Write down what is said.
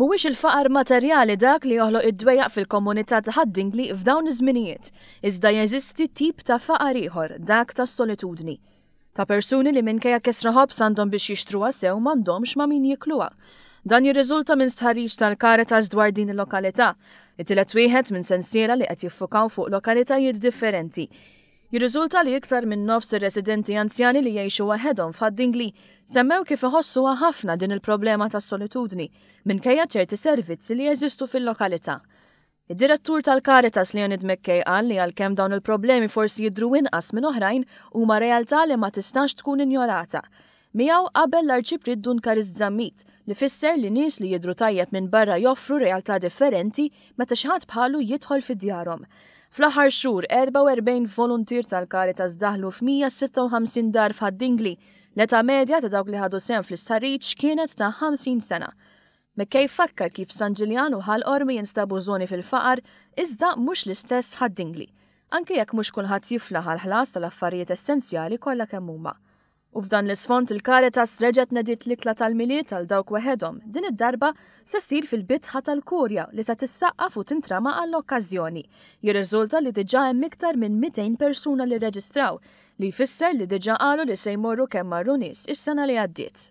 Mhuwiex il-faqar materjali dak li joħloq id-dwejjaq fil-komunità ta' ħaddingli f'dawn iż-żminijiet, iżda jeżisti tip ta' faqar ieħor dak ta' solitudni. Ta' persuni li minkejja kesra ħobs għandhom biex jixtruha sew m'għandhomx ma' min jikluha. Dan jirriżulta minn stħarriġ tal-karitas dwar din il-lokalità, it tilet wieħed minn sensiela li qed jiffukaw fuq lokalitajiet differenti jirriżulta li iktar minn nofs ir-residenti anzjani li jgħixu waħedhom f'Addingli semmew kif iħossuha ħafna din il-problema tas-solitudni kajja ċerti servizzi li jeżistu fil-lokalità. Id-direttur tal-Karitas Leonid McKay qal li għalkemm dawn il-problemi forsi jidru inqas minn oħrajn huma realtà li ma tistax tkun injorata. Mijaw qabel l-arċiprid Dun zammit li fisser li nies li jidru tajjeb minn barra joffru realtà differenti meta xi ħadd bħalu jidħol fid-djarhom. Fl-aħħar xhur 44 voluntir tal-Karitas daħlu f'156 dar f'Ħaddingli. L-età medja ta' dawk li ħadu sem fl-istħarriġ kienet ta' 50 sena. Mekkej fakkar kif San Ġiljanu ħal-ormi jinstabu żoni fil-faqar, iżda mhux l-istess ħaddingli. Anke jekk mhux kulħadd jifla ħal ħlas tal-affarijiet essenzjali kollha kemm huma. U f'dan l-isfont il-Karitas reġet nedit l-ikla tal-miliet għal dawk weħedhom, din id-darba se sir fil-bitħa tal-kurja li se tissaqqaf u tintrama għall-okkażjoni. Jirriżulta li diġà hemm iktar minn 200 persuna li reġistraw li jfisser li diġà qalu li se jmorru kemm marru nies is-sena li għaddiet.